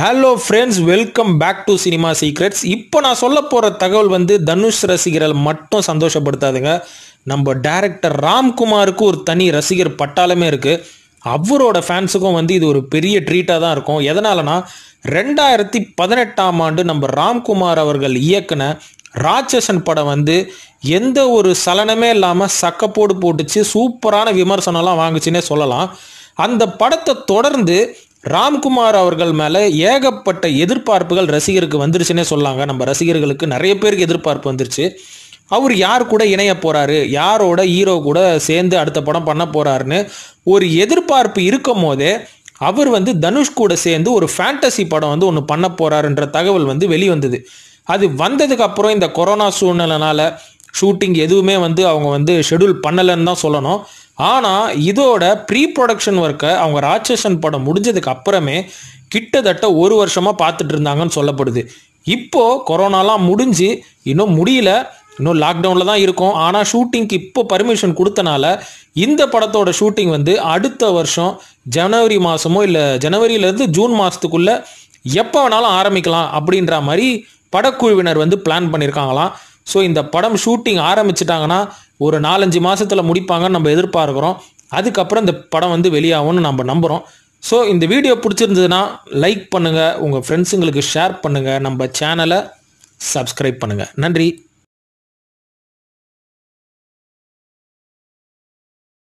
hello friends welcome back to cinema secrets இப்போ நான் சொல்ல போகிற தகவல் வந்து தனுஷ் ரசிகர்கள் மட்டும் சந்தோஷப்படுத்தாதுங்க நம்ம டேரக்டர் ராம்குமாருக்கு ஒரு தனி ரசிகர் பட்டாளமே இருக்குது அவரோட ஃபேன்ஸுக்கும் வந்து இது ஒரு பெரிய ட்ரீட்டாக தான் இருக்கும் எதனாலனா ரெண்டாயிரத்தி பதினெட்டாம் ஆண்டு நம்ம ராம்குமார் அவர்கள் இயக்குன ராட்சசன் படம் வந்து எந்த ஒரு சலனமே இல்லாமல் சக்கப்போடு போட்டுச்சு சூப்பரான விமர்சனம்லாம் வாங்குச்சுன்னே சொல்லலாம் அந்த படத்தை தொடர்ந்து ராம்குமார் அவர்கள் மேலே ஏகப்பட்ட எதிர்பார்ப்புகள் ரசிகருக்கு வந்துருச்சுன்னே சொல்லாங்க நம்ம ரசிகர்களுக்கு நிறைய பேருக்கு எதிர்பார்ப்பு வந்துருச்சு அவர் யார் கூட இணைய போகிறாரு யாரோட ஹீரோ கூட சேர்ந்து அடுத்த படம் பண்ண போகிறாருன்னு ஒரு எதிர்பார்ப்பு இருக்கும் போதே அவர் வந்து தனுஷ் கூட சேர்ந்து ஒரு ஃபேண்டசி படம் வந்து ஒன்று பண்ண போகிறாருன்ற தகவல் வந்து வெளிவந்தது அது வந்ததுக்கு அப்புறம் இந்த கொரோனா சூழ்நிலைனால ஷூட்டிங் எதுவுமே வந்து அவங்க வந்து ஷெடியூல் பண்ணலைன்னு தான் சொல்லணும் ஆனால் இதோட ப்ரீ ப்ரொடக்ஷன் ஒர்க்கை அவங்க ராட்சசன் படம் முடிஞ்சதுக்கு அப்புறமே கிட்டத்தட்ட ஒரு வருஷமாக பார்த்துட்டு இருந்தாங்கன்னு சொல்லப்படுது இப்போது கொரோனாலாம் முடிஞ்சு இன்னும் முடியல இன்னும் லாக்டவுனில் தான் இருக்கும் ஆனால் ஷூட்டிங்க்கு இப்போ பர்மிஷன் கொடுத்தனால இந்த படத்தோட ஷூட்டிங் வந்து அடுத்த வருஷம் ஜனவரி மாதமோ இல்லை ஜனவரியிலேருந்து ஜூன் மாதத்துக்குள்ளே எப்போ வேணாலும் ஆரம்பிக்கலாம் அப்படின்ற மாதிரி படக்குழுவினர் வந்து பிளான் பண்ணியிருக்காங்களாம் ஸோ இந்த படம் ஷூட்டிங் ஆரம்பிச்சிட்டாங்கன்னா ஒரு நாலஞ்சு மாதத்தில் முடிப்பாங்கன்னு நம்ம எதிர்பார்க்குறோம் அதுக்கப்புறம் இந்த படம் வந்து வெளியாகும்னு நம்ம நம்புகிறோம் ஸோ இந்த வீடியோ பிடிச்சிருந்ததுன்னா லைக் பண்ணுங்கள் உங்கள் ஃப்ரெண்ட்ஸுங்களுக்கு ஷேர் பண்ணுங்கள் நம்ம சேனலை சப்ஸ்கிரைப் பண்ணுங்கள் நன்றி